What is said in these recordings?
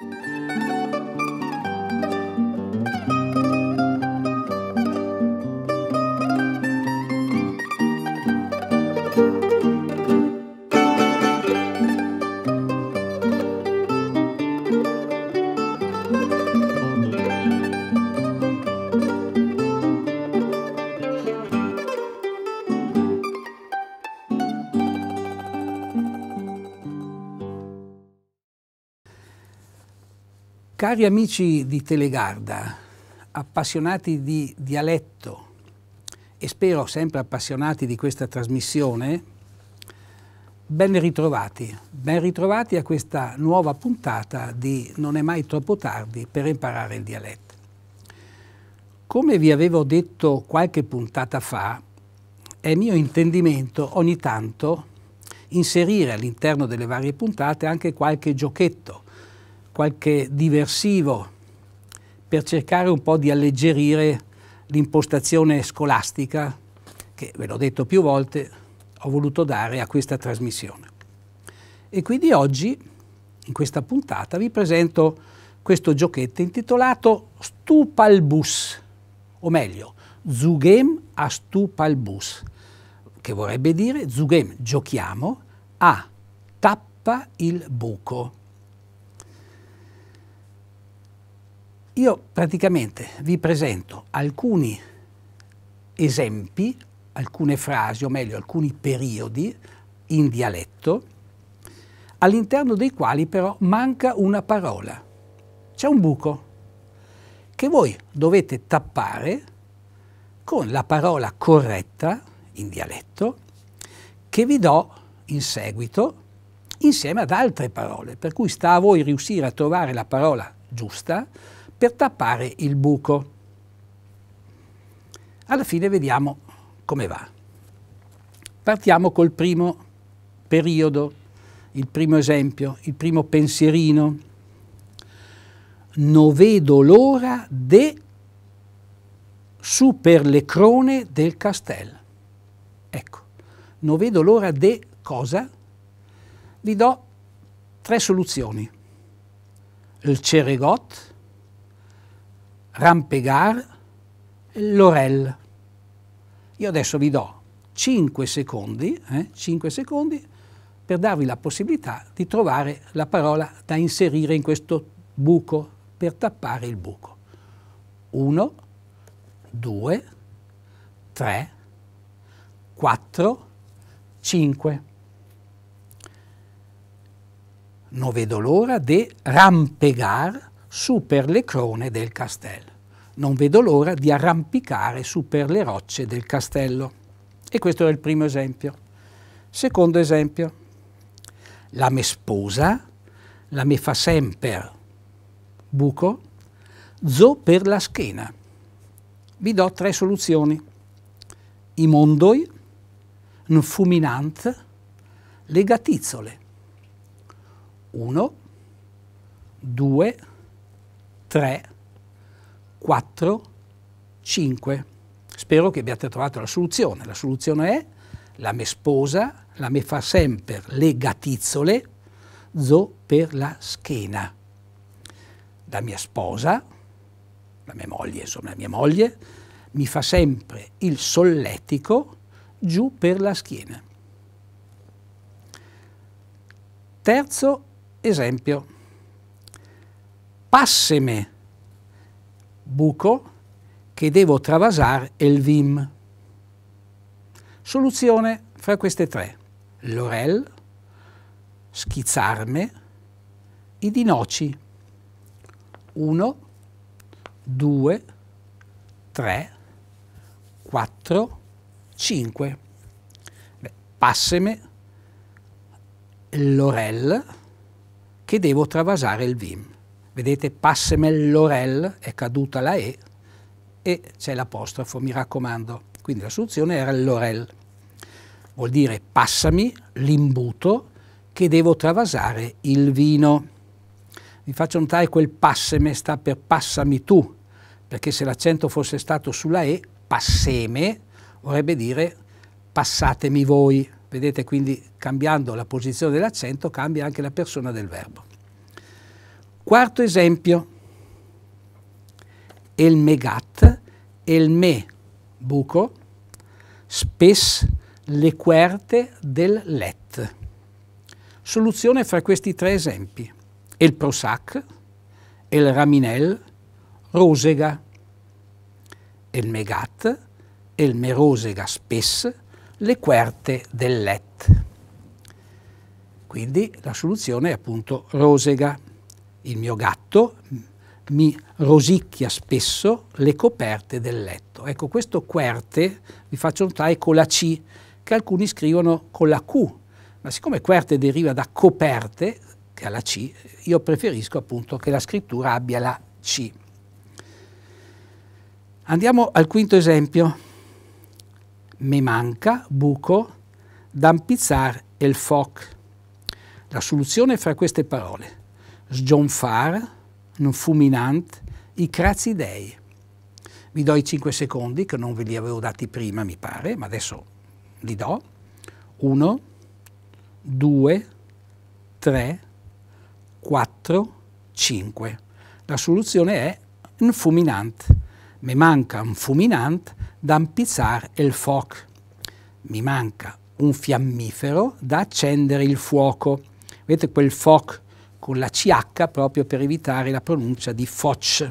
Thank you. Cari amici di Telegarda, appassionati di dialetto e spero sempre appassionati di questa trasmissione, ben ritrovati, ben ritrovati a questa nuova puntata di Non è mai troppo tardi per imparare il dialetto. Come vi avevo detto qualche puntata fa, è mio intendimento ogni tanto inserire all'interno delle varie puntate anche qualche giochetto qualche diversivo per cercare un po' di alleggerire l'impostazione scolastica che, ve l'ho detto più volte, ho voluto dare a questa trasmissione. E quindi oggi, in questa puntata, vi presento questo giochetto intitolato Stupalbus, o meglio, Zugem a Stupalbus, che vorrebbe dire Zugem, giochiamo, a tappa il buco. Io praticamente vi presento alcuni esempi, alcune frasi, o meglio alcuni periodi in dialetto, all'interno dei quali però manca una parola. C'è un buco che voi dovete tappare con la parola corretta in dialetto che vi do in seguito insieme ad altre parole, per cui sta a voi riuscire a trovare la parola giusta per tappare il buco. Alla fine vediamo come va. Partiamo col primo periodo, il primo esempio, il primo pensierino. Non vedo l'ora de su per le crone del castello. Ecco, non vedo l'ora de cosa? Vi do tre soluzioni. Il ceregot, Rampegar, Lorel. Io adesso vi do 5 secondi, eh, 5 secondi per darvi la possibilità di trovare la parola da inserire in questo buco, per tappare il buco. 1, 2, 3, 4, 5. Non vedo l'ora di rampegar su per le crone del castello. Non vedo l'ora di arrampicare su per le rocce del castello. E questo era il primo esempio. Secondo esempio, la me sposa, la me fa sempre, buco, zo per la schiena. Vi do tre soluzioni. I mondoi, nfuminant, le gatizzole. Uno, due, tre 3, 4, 5. Spero che abbiate trovato la soluzione. La soluzione è la me sposa, la me fa sempre le gatizzole, zo per la schiena. La mia sposa, la mia moglie, insomma la mia moglie, mi fa sempre il solletico giù per la schiena. Terzo esempio passeme, buco che devo travasare il vim. Soluzione fra queste tre, l'orel, schizzarme, i dinoci. Uno, due, tre, quattro, cinque. Beh, passeme l'orel che devo travasare il vim. Vedete, passemel l'orel, è caduta la E e c'è l'apostrofo, mi raccomando. Quindi la soluzione era l'orel. Vuol dire passami l'imbuto che devo travasare il vino. Vi faccio notare quel passeme sta per passami tu, perché se l'accento fosse stato sulla E, passeme vorrebbe dire passatemi voi. Vedete quindi cambiando la posizione dell'accento cambia anche la persona del verbo. Quarto esempio, el megat, el me, buco, spes, le querte del let. Soluzione fra questi tre esempi, el prosac, el raminel, rosega, el megat, el rosega spes, le querte del let. Quindi la soluzione è appunto rosega il mio gatto mi rosicchia spesso le coperte del letto. Ecco, questo querte, vi faccio notare, con la C, che alcuni scrivono con la Q, ma siccome querte deriva da coperte, che è la C, io preferisco appunto che la scrittura abbia la C. Andiamo al quinto esempio. Me manca, buco, d'ampizzar el foc. La soluzione è fra queste parole sgionfar, non fuminant, i crazi dei. Vi do i 5 secondi che non ve li avevo dati prima, mi pare, ma adesso li do. 1, 2, 3, 4, 5. La soluzione è un nfuminant. Mi manca un fuminant da impizzare il foc. Mi manca un fiammifero da accendere il fuoco. Vedete quel foc con la CH proprio per evitare la pronuncia di Foch.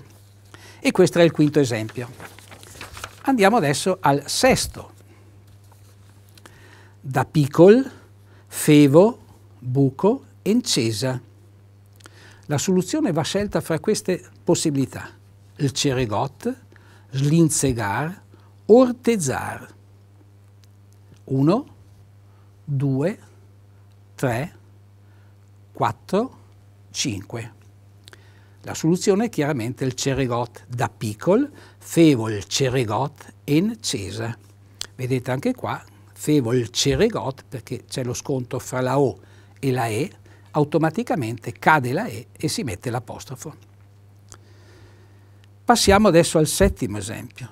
E questo è il quinto esempio. Andiamo adesso al sesto. Da picol, fevo, buco, encesa. La soluzione va scelta fra queste possibilità. Il ceregot, slinzegar, ortezar. 1, 2, 3, 4, 5. La soluzione è chiaramente il ceregot da picol, fevol ceregot en cesa. Vedete anche qua, fevol ceregot, perché c'è lo sconto fra la O e la E, automaticamente cade la E e si mette l'apostrofo. Passiamo adesso al settimo esempio.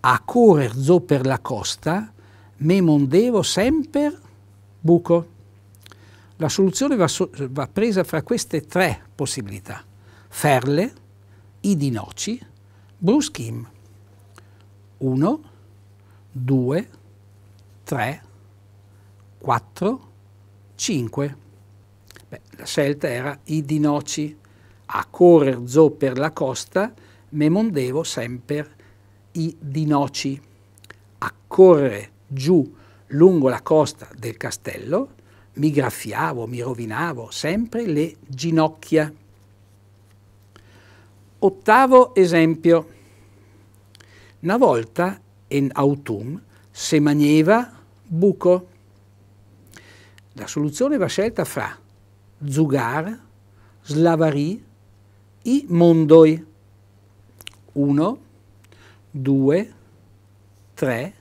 A correr zo per la costa, me mondevo sempre buco. La soluzione va, so va presa fra queste tre possibilità. Ferle, Idinoci, Noci, Bruce Kim. 1, 2, 3, 4, 5. la scelta era Idinoci. a correr zo per la costa, memondevo sempre Idinoci. A correre giù lungo la costa del castello, mi graffiavo, mi rovinavo, sempre le ginocchia. Ottavo esempio. Una volta in autunno se manieva buco. La soluzione va scelta fra zugar, slavari e mondoi. Uno, due, tre,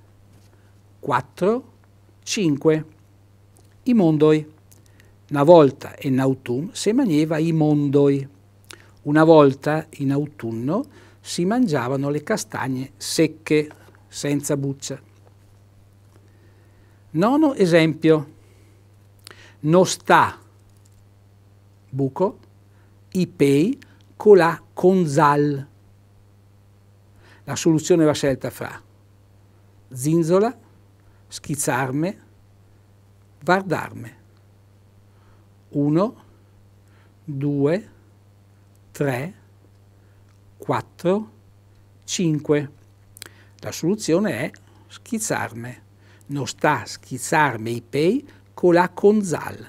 quattro, cinque i mondoi. Una volta in autunno si mangiava i mondoi. Una volta in autunno si mangiavano le castagne secche, senza buccia. Nono esempio. Non sta buco i pei con la conzal. La soluzione va scelta fra zinzola, schizzarme, guardarmi. 1, 2, 3, 4, 5. La soluzione è schizzarmi. Non sta a schizzarmi i pei con la conzal.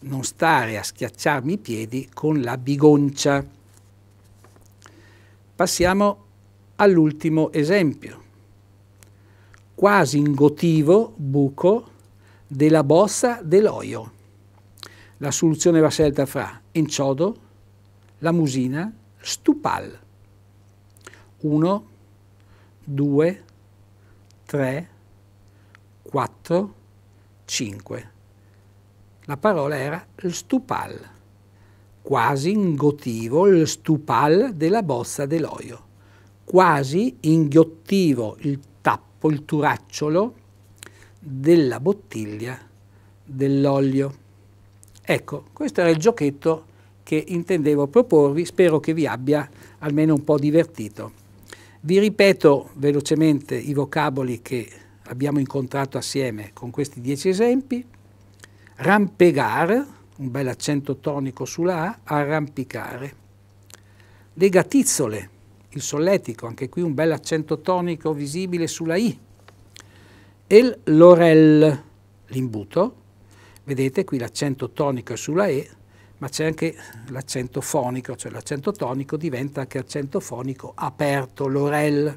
Non stare a schiacciarmi i piedi con la bigoncia. Passiamo all'ultimo esempio. Quasi ingotivo, gotivo buco della bossa dell'olio. La soluzione va scelta fra enciodo, la musina, stupal. 1, 2, 3, 4, 5. La parola era stupal, quasi inghiottivo il stupal della bozza dell'olio, quasi inghiottivo il tappo, il turacciolo della bottiglia dell'olio. Ecco, questo era il giochetto che intendevo proporvi, spero che vi abbia almeno un po' divertito. Vi ripeto velocemente i vocaboli che abbiamo incontrato assieme con questi dieci esempi. Rampegar, un bel accento tonico sulla A, arrampicare. Legatizzole, il solletico, anche qui un bel accento tonico visibile sulla I. El Lorel, l'imbuto, vedete qui l'accento tonico è sulla E, ma c'è anche l'accento fonico, cioè l'accento tonico diventa anche accento fonico aperto, Lorel.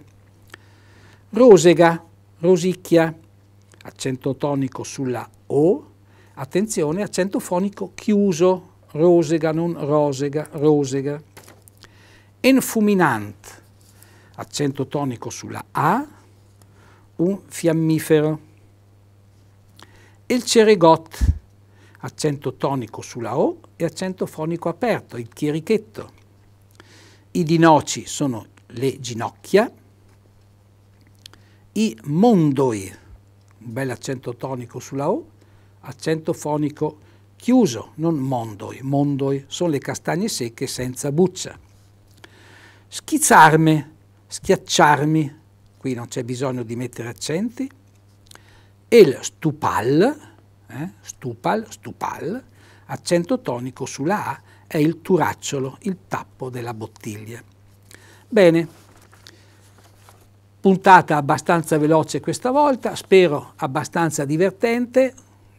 Rosega, rosicchia, accento tonico sulla O, attenzione, accento fonico chiuso, rosega, non rosega, rosega. Enfuminant, accento tonico sulla A, un fiammifero. Il ceregot, accento tonico sulla O e accento fonico aperto, il chierichetto. I dinoci sono le ginocchia. I mondoi, un bel accento tonico sulla O, accento fonico chiuso, non mondoi. Mondoi sono le castagne secche senza buccia. Schizzarmi, schiacciarmi, qui non c'è bisogno di mettere accenti, e il stupal, eh, stupal, stupal, accento tonico sulla A, è il turacciolo, il tappo della bottiglia. Bene, puntata abbastanza veloce questa volta, spero abbastanza divertente,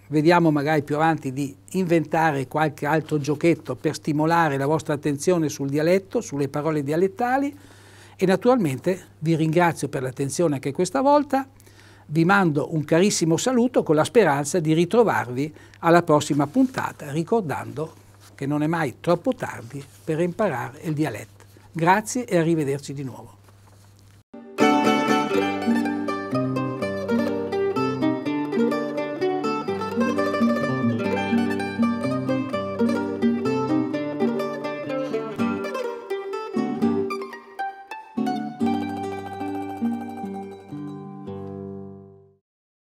vediamo magari più avanti di inventare qualche altro giochetto per stimolare la vostra attenzione sul dialetto, sulle parole dialettali, e naturalmente vi ringrazio per l'attenzione anche questa volta, vi mando un carissimo saluto con la speranza di ritrovarvi alla prossima puntata, ricordando che non è mai troppo tardi per imparare il dialetto. Grazie e arrivederci di nuovo.